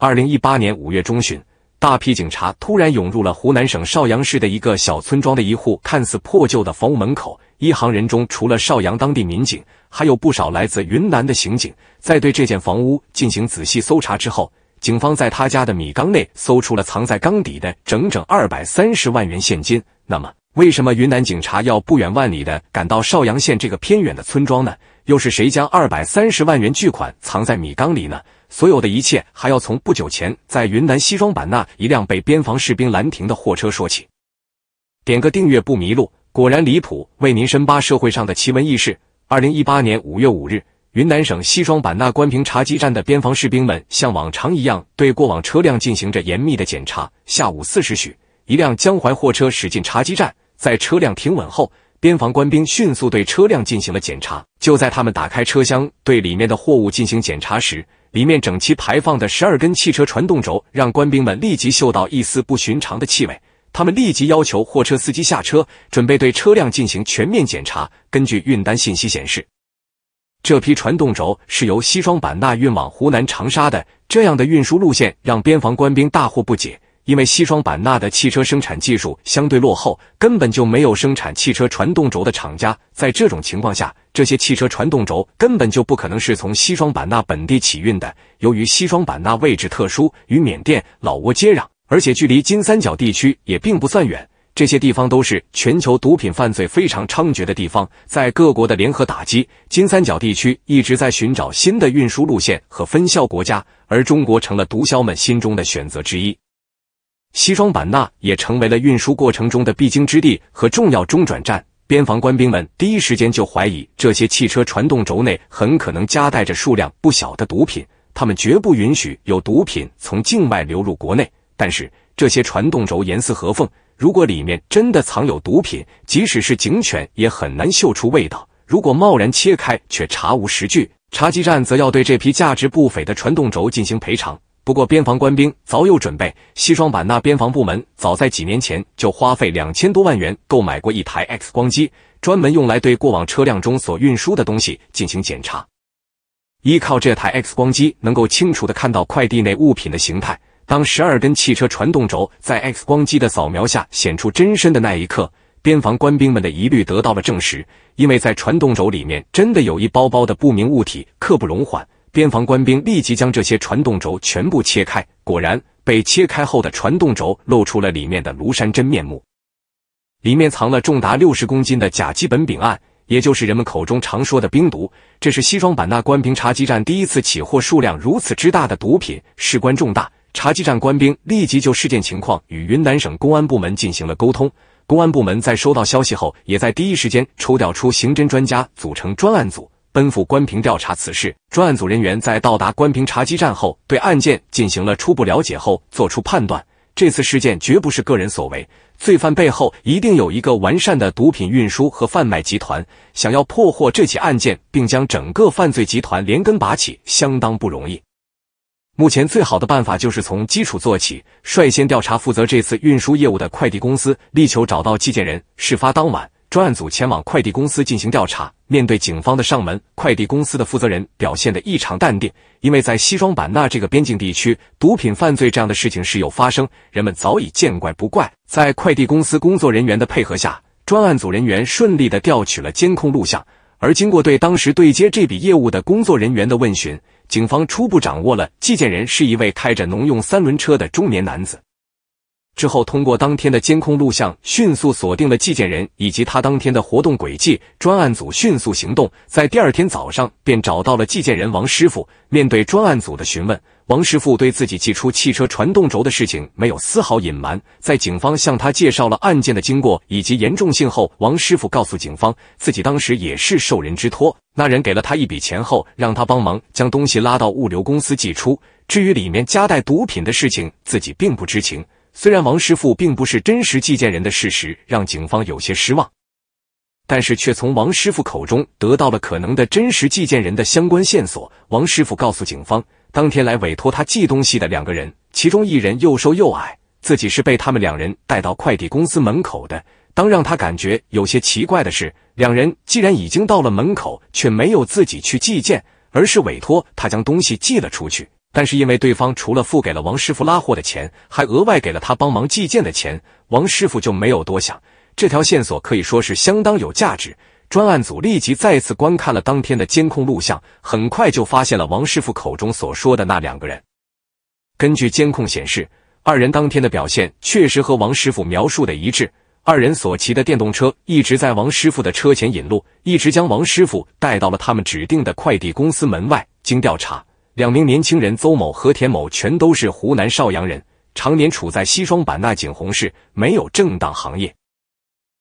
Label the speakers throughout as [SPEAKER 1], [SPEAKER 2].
[SPEAKER 1] 二零一八年五月中旬，大批警察突然涌入了湖南省邵阳市的一个小村庄的一户看似破旧的房屋门口。一行人中除了邵阳当地民警，还有不少来自云南的刑警。在对这间房屋进行仔细搜查之后，警方在他家的米缸内搜出了藏在缸底的整整二百三十万元现金。那么，为什么云南警察要不远万里的赶到邵阳县这个偏远的村庄呢？又是谁将二百三十万元巨款藏在米缸里呢？所有的一切还要从不久前在云南西双版纳一辆被边防士兵拦停的货车说起。点个订阅不迷路，果然离谱，为您深扒社会上的奇闻异事。二零一八年五月五日，云南省西双版纳关平茶基站的边防士兵们像往常一样对过往车辆进行着严密的检查。下午四时许，一辆江淮货车驶进茶基站，在车辆停稳后，边防官兵迅速对车辆进行了检查。就在他们打开车厢对里面的货物进行检查时，里面整齐排放的十二根汽车传动轴，让官兵们立即嗅到一丝不寻常的气味。他们立即要求货车司机下车，准备对车辆进行全面检查。根据运单信息显示，这批传动轴是由西双版纳运往湖南长沙的。这样的运输路线让边防官兵大惑不解。因为西双版纳的汽车生产技术相对落后，根本就没有生产汽车传动轴的厂家。在这种情况下，这些汽车传动轴根本就不可能是从西双版纳本地起运的。由于西双版纳位置特殊，与缅甸、老挝接壤，而且距离金三角地区也并不算远，这些地方都是全球毒品犯罪非常猖獗的地方。在各国的联合打击，金三角地区一直在寻找新的运输路线和分销国家，而中国成了毒枭们心中的选择之一。西双版纳也成为了运输过程中的必经之地和重要中转站，边防官兵们第一时间就怀疑这些汽车传动轴内很可能夹带着数量不小的毒品，他们绝不允许有毒品从境外流入国内。但是这些传动轴严丝合缝，如果里面真的藏有毒品，即使是警犬也很难嗅出味道。如果贸然切开，却查无实据，查缉站则要对这批价值不菲的传动轴进行赔偿。不过，边防官兵早有准备。西双版纳边防部门早在几年前就花费两千多万元购买过一台 X 光机，专门用来对过往车辆中所运输的东西进行检查。依靠这台 X 光机，能够清楚的看到快递内物品的形态。当十二根汽车传动轴在 X 光机的扫描下显出真身的那一刻，边防官兵们的疑虑得到了证实，因为在传动轴里面真的有一包包的不明物体。刻不容缓。边防官兵立即将这些传动轴全部切开，果然，被切开后的传动轴露出了里面的庐山真面目，里面藏了重达六十公斤的甲基苯丙胺，也就是人们口中常说的冰毒。这是西双版纳关平查缉站第一次起获数量如此之大的毒品，事关重大。查缉站官兵立即就事件情况与云南省公安部门进行了沟通，公安部门在收到消息后，也在第一时间抽调出刑侦专家组成专案组。奔赴关平调查此事。专案组人员在到达关平查基站后，对案件进行了初步了解后，做出判断：这次事件绝不是个人所为，罪犯背后一定有一个完善的毒品运输和贩卖集团。想要破获这起案件，并将整个犯罪集团连根拔起，相当不容易。目前最好的办法就是从基础做起，率先调查负责这次运输业务的快递公司，力求找到寄件人。事发当晚。专案组前往快递公司进行调查，面对警方的上门，快递公司的负责人表现得异常淡定，因为在西双版纳这个边境地区，毒品犯罪这样的事情时有发生，人们早已见怪不怪。在快递公司工作人员的配合下，专案组人员顺利的调取了监控录像，而经过对当时对接这笔业务的工作人员的问询，警方初步掌握了寄件人是一位开着农用三轮车的中年男子。之后，通过当天的监控录像，迅速锁定了寄件人以及他当天的活动轨迹。专案组迅速行动，在第二天早上便找到了寄件人王师傅。面对专案组的询问，王师傅对自己寄出汽车传动轴的事情没有丝毫隐瞒。在警方向他介绍了案件的经过以及严重性后，王师傅告诉警方，自己当时也是受人之托，那人给了他一笔钱后，让他帮忙将东西拉到物流公司寄出。至于里面夹带毒品的事情，自己并不知情。虽然王师傅并不是真实寄件人的事实让警方有些失望，但是却从王师傅口中得到了可能的真实寄件人的相关线索。王师傅告诉警方，当天来委托他寄东西的两个人，其中一人又瘦又矮，自己是被他们两人带到快递公司门口的。当让他感觉有些奇怪的是，两人既然已经到了门口，却没有自己去寄件，而是委托他将东西寄了出去。但是因为对方除了付给了王师傅拉货的钱，还额外给了他帮忙寄件的钱，王师傅就没有多想。这条线索可以说是相当有价值。专案组立即再次观看了当天的监控录像，很快就发现了王师傅口中所说的那两个人。根据监控显示，二人当天的表现确实和王师傅描述的一致。二人所骑的电动车一直在王师傅的车前引路，一直将王师傅带到了他们指定的快递公司门外。经调查，两名年轻人邹某和田某全都是湖南邵阳人，常年处在西双版纳景洪市，没有正当行业。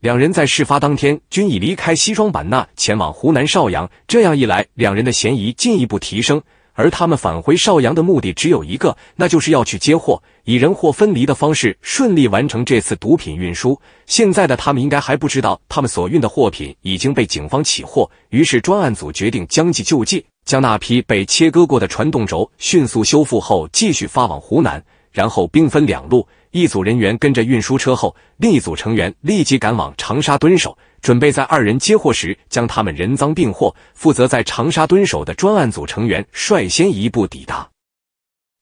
[SPEAKER 1] 两人在事发当天均已离开西双版纳，前往湖南邵阳。这样一来，两人的嫌疑进一步提升。而他们返回邵阳的目的只有一个，那就是要去接货，以人货分离的方式顺利完成这次毒品运输。现在的他们应该还不知道，他们所运的货品已经被警方起获。于是专案组决定将计就计。将那批被切割过的传动轴迅速修复后，继续发往湖南。然后兵分两路，一组人员跟着运输车后，另一组成员立即赶往长沙蹲守，准备在二人接货时将他们人赃并获。负责在长沙蹲守的专案组成员率先一步抵达，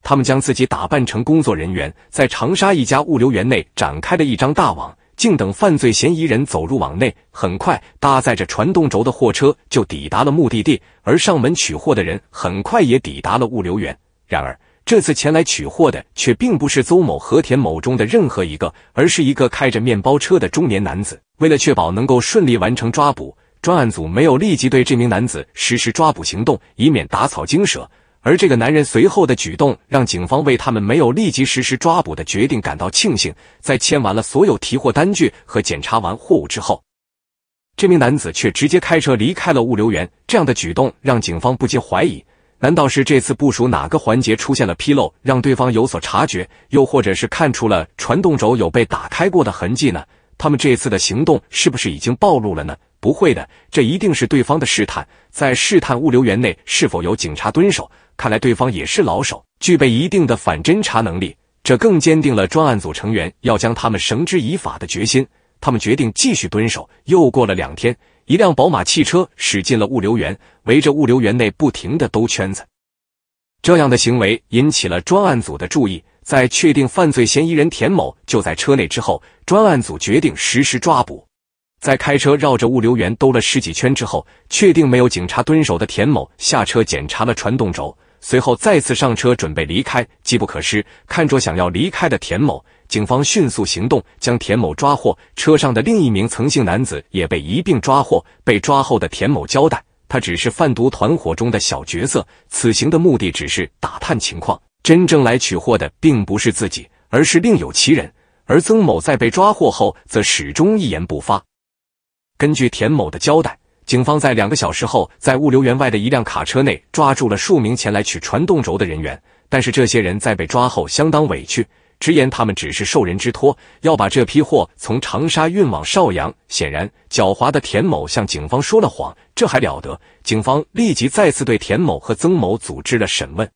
[SPEAKER 1] 他们将自己打扮成工作人员，在长沙一家物流园内展开了一张大网。静等犯罪嫌疑人走入网内，很快搭载着传动轴的货车就抵达了目的地，而上门取货的人很快也抵达了物流园。然而，这次前来取货的却并不是邹某和田某中的任何一个，而是一个开着面包车的中年男子。为了确保能够顺利完成抓捕，专案组没有立即对这名男子实施抓捕行动，以免打草惊蛇。而这个男人随后的举动，让警方为他们没有立即实施抓捕的决定感到庆幸。在签完了所有提货单据和检查完货物之后，这名男子却直接开车离开了物流园。这样的举动让警方不禁怀疑：难道是这次部署哪个环节出现了纰漏，让对方有所察觉？又或者是看出了传动轴有被打开过的痕迹呢？他们这次的行动是不是已经暴露了呢？不会的，这一定是对方的试探，在试探物流园内是否有警察蹲守。看来对方也是老手，具备一定的反侦查能力。这更坚定了专案组成员要将他们绳之以法的决心。他们决定继续蹲守。又过了两天，一辆宝马汽车驶进了物流园，围着物流园内不停的兜圈子。这样的行为引起了专案组的注意。在确定犯罪嫌疑人田某就在车内之后，专案组决定实施抓捕。在开车绕着物流园兜了十几圈之后，确定没有警察蹲守的田某下车检查了传动轴，随后再次上车准备离开。机不可失，看着想要离开的田某，警方迅速行动，将田某抓获。车上的另一名曾姓男子也被一并抓获。被抓后的田某交代，他只是贩毒团伙中的小角色，此行的目的只是打探情况。真正来取货的并不是自己，而是另有其人。而曾某在被抓获后，则始终一言不发。根据田某的交代，警方在两个小时后，在物流园外的一辆卡车内抓住了数名前来取传动轴的人员。但是这些人在被抓后相当委屈，直言他们只是受人之托，要把这批货从长沙运往邵阳。显然，狡猾的田某向警方说了谎，这还了得？警方立即再次对田某和曾某组织了审问。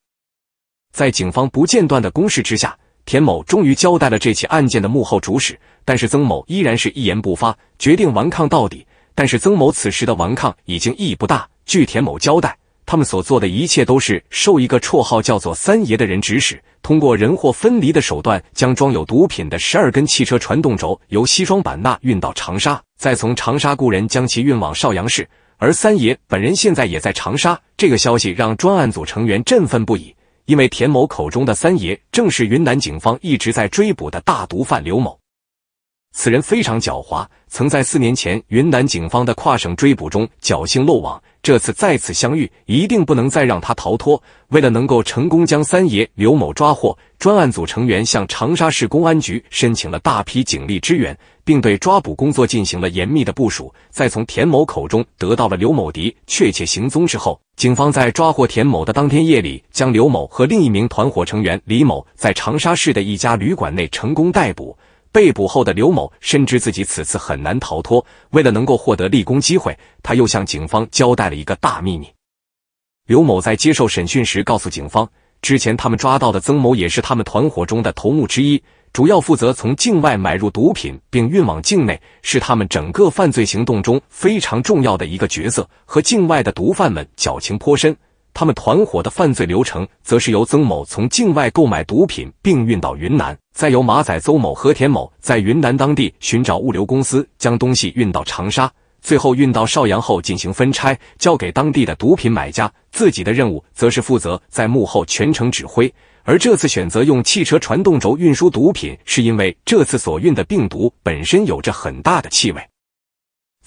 [SPEAKER 1] 在警方不间断的攻势之下。田某终于交代了这起案件的幕后主使，但是曾某依然是一言不发，决定顽抗到底。但是曾某此时的顽抗已经意义不大。据田某交代，他们所做的一切都是受一个绰号叫做“三爷”的人指使，通过人货分离的手段，将装有毒品的十二根汽车传动轴由西双版纳运到长沙，再从长沙雇人将其运往邵阳市。而三爷本人现在也在长沙，这个消息让专案组成员振奋不已。因为田某口中的三爷，正是云南警方一直在追捕的大毒贩刘某。此人非常狡猾，曾在四年前云南警方的跨省追捕中侥幸漏网。这次再次相遇，一定不能再让他逃脱。为了能够成功将三爷刘某抓获，专案组成员向长沙市公安局申请了大批警力支援，并对抓捕工作进行了严密的部署。在从田某口中得到了刘某迪确切行踪之后，警方在抓获田某的当天夜里，将刘某和另一名团伙成员李某在长沙市的一家旅馆内成功逮捕。被捕后的刘某深知自己此次很难逃脱，为了能够获得立功机会，他又向警方交代了一个大秘密。刘某在接受审讯时告诉警方，之前他们抓到的曾某也是他们团伙中的头目之一，主要负责从境外买入毒品并运往境内，是他们整个犯罪行动中非常重要的一个角色，和境外的毒贩们交情颇深。他们团伙的犯罪流程，则是由曾某从境外购买毒品并运到云南，再由马仔邹某和田某在云南当地寻找物流公司，将东西运到长沙，最后运到邵阳后进行分拆，交给当地的毒品买家。自己的任务则是负责在幕后全程指挥。而这次选择用汽车传动轴运输毒品，是因为这次所运的病毒本身有着很大的气味。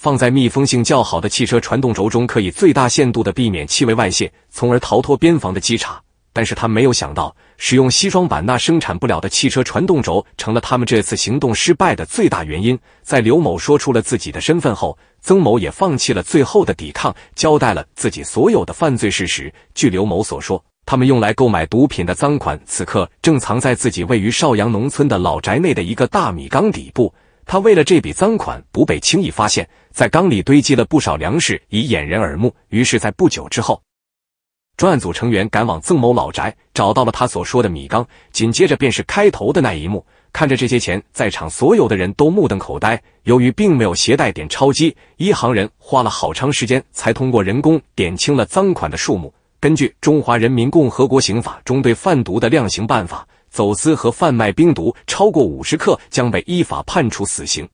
[SPEAKER 1] 放在密封性较好的汽车传动轴中，可以最大限度的避免气味外泄，从而逃脱边防的稽查。但是他没有想到，使用西双版纳生产不了的汽车传动轴，成了他们这次行动失败的最大原因。在刘某说出了自己的身份后，曾某也放弃了最后的抵抗，交代了自己所有的犯罪事实。据刘某所说，他们用来购买毒品的赃款，此刻正藏在自己位于邵阳农村的老宅内的一个大米缸底部。他为了这笔赃款不被轻易发现，在缸里堆积了不少粮食以掩人耳目。于是，在不久之后，专案组成员赶往曾某老宅，找到了他所说的米缸。紧接着便是开头的那一幕，看着这些钱，在场所有的人都目瞪口呆。由于并没有携带点钞机，一行人花了好长时间才通过人工点清了赃款的数目。根据《中华人民共和国刑法》中对贩毒的量刑办法。走私和贩卖冰毒超过五十克，将被依法判处死刑。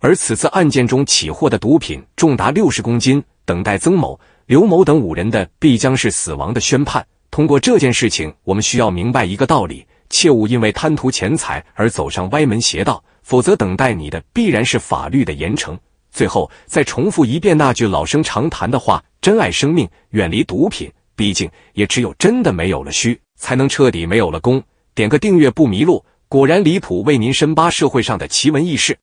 [SPEAKER 1] 而此次案件中起获的毒品重达六十公斤，等待曾某、刘某等五人的必将是死亡的宣判。通过这件事情，我们需要明白一个道理：切勿因为贪图钱财而走上歪门邪道，否则等待你的必然是法律的严惩。最后，再重复一遍那句老生常谈的话：珍爱生命，远离毒品。毕竟，也只有真的没有了虚，才能彻底没有了功。点个订阅不迷路，果然离谱，为您深扒社会上的奇闻异事。